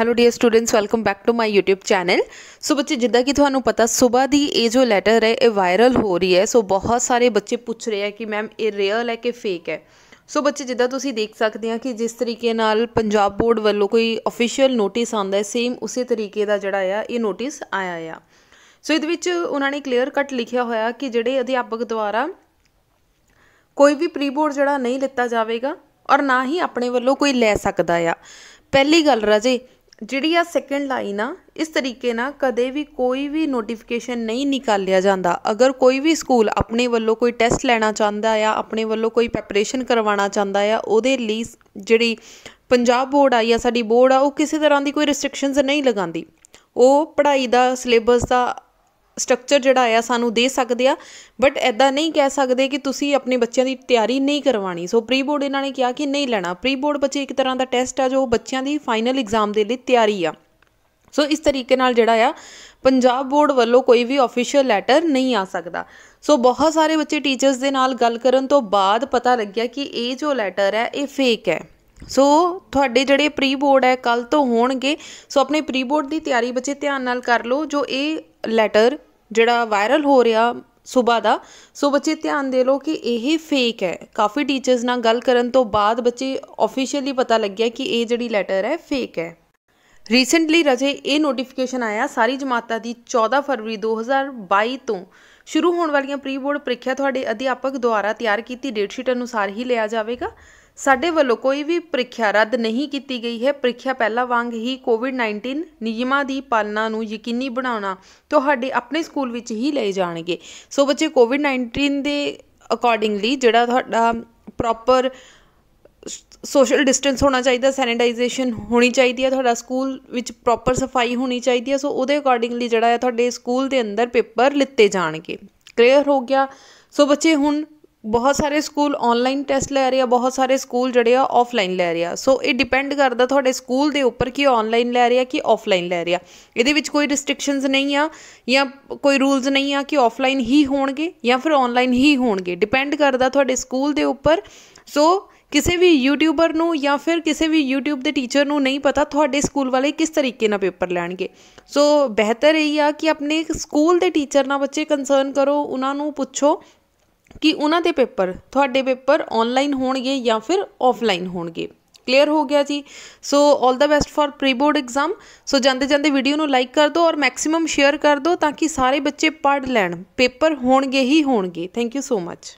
hello dear students welcome back to my YouTube channel so ਬੱਚੇ ਜਿੱਦਾਂ ਕਿ ਤੁਹਾਨੂੰ ਪਤਾ ਸਵੇਰ ਦੀ ਇਹ ਜੋ ਲੈਟਰ ਹੈ ਇਹ ਵਾਇਰਲ ਹੋ ਰਹੀ ਹੈ ਸੋ ਬਹੁਤ ਸਾਰੇ ਬੱਚੇ ਪੁੱਛ ਰਹੇ ਆ ਕਿ ਮੈਮ ਇਹ ਰੀਅਲ ਹੈ ਕਿ ਫੇਕ ਹੈ ਸੋ ਬੱਚੇ ਜਿੱਦਾਂ ਤੁਸੀਂ ਦੇਖ ਸਕਦੇ ਆ ਕਿ ਜਿਸ ਤਰੀਕੇ ਨਾਲ ਪੰਜਾਬ ਬੋਰਡ ਵੱਲੋਂ ਕੋਈ ਅਫੀਸ਼ੀਅਲ ਨੋਟਿਸ ਆਉਂਦਾ ਹੈ ਸੇਮ ਉਸੇ ਤਰੀਕੇ ਦਾ ਜਿਹੜਾ ਆ ਇਹ ਨੋਟਿਸ ਆਇਆ ਆ ਸੋ ਇਹਦੇ ਵਿੱਚ ਉਹਨਾਂ ਨੇ ਕਲੀਅਰ ਕੱਟ ਲਿਖਿਆ ਹੋਇਆ ਕਿ ਜਿਹੜੇ ਅਧਿਆਪਕ ਦੁਆਰਾ ਕੋਈ ਵੀ ਪ੍ਰੀ ਬੋਰਡ ਜਿਹੜਾ ਨਹੀਂ ਲਿੱਤਾ ਜਾਵੇਗਾ ਔਰ ਨਾ ਹੀ ਆਪਣੇ ਵੱਲੋਂ ਕੋਈ ਲੈ ਸਕਦਾ ਆ ਪਹਿਲੀ ਗੱਲ ਰਾਜੇ ਜਿਹੜੀ ਆ ਸੈਕੰਡ ਲਾਈਨ ਆ ਇਸ ਤਰੀਕੇ ਨਾਲ ਕਦੇ ਵੀ ਕੋਈ ਵੀ ਨੋਟੀਫਿਕੇਸ਼ਨ ਨਹੀਂ ਨਿਕਾਲਿਆ ਜਾਂਦਾ ਅਗਰ ਕੋਈ ਵੀ ਸਕੂਲ ਆਪਣੇ ਵੱਲੋਂ ਕੋਈ ਟੈਸਟ ਲੈਣਾ ਚਾਹੁੰਦਾ ਆ ਆਪਣੇ ਵੱਲੋਂ ਕੋਈ ਪ੍ਰੈਪਰੇਸ਼ਨ ਕਰਵਾਉਣਾ ਚਾਹੁੰਦਾ ਆ ਉਹਦੇ ਲਈ ਜਿਹੜੀ ਪੰਜਾਬ ਬੋਰਡ ਆ ਜਾਂ ਸਾਡੀ ਬੋਰਡ ਆ ਉਹ ਕਿਸੇ ਤਰ੍ਹਾਂ ਦੀ ਕੋਈ ਰੈਸਟ੍ਰਿਕਸ਼ਨਸ ਨਹੀਂ ਲਗਾਉਂਦੀ ਉਹ ਪੜ੍ਹਾਈ ਦਾ ਸਿਲੇਬਸ ਦਾ ਸਟਰਕਚਰ ਜਿਹੜਾ ਆ ਸਾਨੂੰ ਦੇ ਸਕਦੇ ਆ ਬਟ ਐਦਾਂ ਨਹੀਂ ਕਹਿ ਸਕਦੇ ਕਿ ਤੁਸੀਂ ਆਪਣੇ ਬੱਚਿਆਂ ਦੀ ਤਿਆਰੀ ਨਹੀਂ ਕਰਵਾਣੀ ਸੋ ਪ੍ਰੀ ਬੋਰਡ ਇਹਨਾਂ ਨੇ ਕਿਹਾ ਕਿ ਨਹੀਂ ਲੈਣਾ ਪ੍ਰੀ ਬੋਰਡ ਬੱਚੇ ਇੱਕ ਤਰ੍ਹਾਂ ਦਾ ਟੈਸਟ ਆ ਜੋ ਬੱਚਿਆਂ ਦੀ ਫਾਈਨਲ ਐਗਜ਼ਾਮ ਦੇ ਲਈ ਤਿਆਰੀ ਆ ਸੋ ਇਸ ਤਰੀਕੇ ਨਾਲ ਜਿਹੜਾ ਆ ਪੰਜਾਬ ਬੋਰਡ ਵੱਲੋਂ ਕੋਈ ਵੀ ਅਫੀਸ਼ੀਅਲ ਲੈਟਰ ਨਹੀਂ ਆ ਸਕਦਾ ਸੋ ਬਹੁਤ ਸਾਰੇ ਬੱਚੇ ਟੀਚਰਸ ਦੇ ਨਾਲ ਗੱਲ ਕਰਨ ਤੋਂ ਬਾਅਦ ਪਤਾ ਲੱਗਿਆ ਕਿ ਇਹ ਜੋ ਲੈਟਰ ਹੈ ਇਹ ਫੇਕ ਹੈ ਸੋ ਤੁਹਾਡੇ ਜਿਹੜੇ ਪ੍ਰੀ ਬੋਰਡ ਹੈ ਕੱਲ ਤੋਂ ਹੋਣਗੇ ਸੋ ਆਪਣੇ ਪ੍ਰੀ ਬੋਰਡ ਦੀ ਤਿਆਰੀ ਬੱਚੇ ਧਿਆਨ ਨਾਲ ਕਰ ਲਓ ਜੋ ਇਹ ਲੈਟਰ ਜਿਹੜਾ ਵਾਇਰਲ ਹੋ ਰਿਹਾ ਸੁਬਾ ਦਾ ਸੋ ਬੱਚੇ ਧਿਆਨ ਦੇ ਲਓ ਕਿ ਇਹ ਫੇਕ ਹੈ ਕਾਫੀ ਟੀਚਰਸ ਨਾਲ ਗੱਲ ਕਰਨ ਤੋਂ ਬਾਅਦ ਬੱਚੇ ਆਫੀਸ਼ੀਅਲੀ ਪਤਾ ਲੱਗਿਆ ਕਿ ਇਹ ਜਿਹੜੀ ਲੈਟਰ ਹੈ ਫੇਕ ਹੈ ਰੀਸੈਂਟਲੀ ਰਜੇ ਇਹ ਨੋਟੀਫਿਕੇਸ਼ਨ ਆਇਆ ਸਾਰੀ ਜਮਾਤਾਂ ਦੀ 14 ਫਰਵਰੀ 2022 ਤੋਂ ਸ਼ੁਰੂ ਹੋਣ ਵਾਲੀਆਂ ਪ੍ਰੀ ਬੋਰਡ ਪ੍ਰੀਖਿਆ ਤੁਹਾਡੇ ਅਧਿਆਪਕ ਦੁਆਰਾ ਤਿਆਰ ਕੀਤੀ ਡੇਟ ਸ਼ੀਟ ਅਨੁਸਾਰ ਹੀ ਲਿਆ ਜਾਵੇਗਾ ਸਾਡੇ ਵੱਲੋਂ ਕੋਈ ਵੀ ਪ੍ਰੀਖਿਆ ਰੱਦ ਨਹੀਂ ਕੀਤੀ ਗਈ ਹੈ ਪ੍ਰੀਖਿਆ ਪਹਿਲਾਂ ਵਾਂਗ ਹੀ ਕੋਵਿਡ-19 ਨਿਯਮਾਂ ਦੀ ਪਾਲਣਾ ਨੂੰ ਯਕੀਨੀ ਬਣਾਉਣਾ ਤੁਹਾਡੇ ਆਪਣੇ ਸਕੂਲ ਵਿੱਚ ਹੀ ਲਏ ਜਾਣਗੇ ਸੋ ਬੱਚੇ ਕੋਵਿਡ-19 ਦੇ ਅਕੋਰਡਿੰਗਲੀ ਜਿਹੜਾ ਤੁਹਾਡਾ ਪ੍ਰੋਪਰ ਸੋਸ਼ਲ ਡਿਸਟੈਂਸ ਹੋਣਾ ਚਾਹੀਦਾ ਸੈਨੀਟਾਈਜੇਸ਼ਨ ਹੋਣੀ ਚਾਹੀਦੀ ਹੈ ਤੁਹਾਡਾ ਸਕੂਲ ਵਿੱਚ ਪ੍ਰੋਪਰ ਸਫਾਈ ਹੋਣੀ ਚਾਹੀਦੀ ਹੈ ਸੋ ਉਹਦੇ ਅਕੋਰਡਿੰਗਲੀ ਜਿਹੜਾ ਹੈ ਤੁਹਾਡੇ ਸਕੂਲ ਦੇ ਅੰਦਰ ਪੇਪਰ ਲਿੱਤੇ ਜਾਣਗੇ ਕਲੀਅਰ ਹੋ ਗਿਆ ਸੋ ਬੱਚੇ ਹੁਣ ਬਹੁਤ ਸਾਰੇ ਸਕੂਲ ਆਨਲਾਈਨ ਟੈਸਟ ਲੈ ਰਹੇ ਆ ਬਹੁਤ ਸਾਰੇ ਸਕੂਲ ਜਿਹੜੇ ਆ ਆਫਲਾਈਨ ਲੈ ਰਹੇ ਆ ਸੋ ਇਹ ਡਿਪੈਂਡ ਕਰਦਾ ਤੁਹਾਡੇ ਸਕੂਲ ਦੇ ਉੱਪਰ ਕਿ ਆਨਲਾਈਨ ਲੈ ਰਹੇ ਆ ਕਿ ਆਫਲਾਈਨ ਲੈ ਰਹੇ ਆ ਇਹਦੇ ਵਿੱਚ ਕੋਈ ਰੈਸਟ੍ਰਿਕਸ਼ਨਸ ਨਹੀਂ ਆ ਜਾਂ ਕੋਈ ਰੂਲਸ ਨਹੀਂ ਆ ਕਿ ਆਫਲਾਈਨ ਹੀ ਹੋਣਗੇ ਜਾਂ ਫਿਰ ਆਨਲਾਈਨ ਹੀ ਹੋਣਗੇ ਡਿਪੈਂਡ ਕਰਦਾ ਤੁਹਾਡੇ ਸਕੂਲ ਦੇ ਉੱਪਰ ਸੋ ਕਿਸੇ ਵੀ ਯੂਟਿਊਬਰ ਨੂੰ ਜਾਂ ਫਿਰ ਕਿਸੇ ਵੀ YouTube ਦੇ ਟੀਚਰ ਨੂੰ ਨਹੀਂ ਪਤਾ ਤੁਹਾਡੇ ਸਕੂਲ ਵਾਲੇ ਕਿਸ ਤਰੀਕੇ ਨਾਲ ਪੇਪਰ ਲੈਣਗੇ ਸੋ ਬਿਹਤਰ ਇਹ ਆ ਕਿ ਆਪਣੇ ਸਕੂਲ ਦੇ ਟੀਚਰ ਨਾਲ ਬੱਚੇ ਕੰਸਰਨ ਕਰੋ ਉਹਨਾਂ ਨੂੰ ਪੁੱਛੋ ਕਿ ਉਹਨਾਂ ਦੇ ਪੇਪਰ ਤੁਹਾਡੇ ਪੇਪਰ ਆਨਲਾਈਨ ਹੋਣਗੇ ਜਾਂ ਫਿਰ ਆਫਲਾਈਨ ਹੋਣਗੇ ਕਲੀਅਰ ਹੋ ਗਿਆ ਜੀ so 올 the best for pre board exam so ਜਾਂਦੇ ਜਾਂਦੇ ਵੀਡੀਓ ਨੂੰ ਲਾਈਕ ਕਰ ਦਿਓ ਔਰ ਮੈਕਸਿਮਮ ਸ਼ੇਅਰ ਕਰ ਦਿਓ ਤਾਂ ਕਿ ਸਾਰੇ ਬੱਚੇ ਪੜ੍ਹ ਲੈਣ ਪੇਪਰ ਹੋਣਗੇ ਹੀ ਹੋਣਗੇ ਥੈਂਕ ਯੂ ਸੋ ਮੱਚ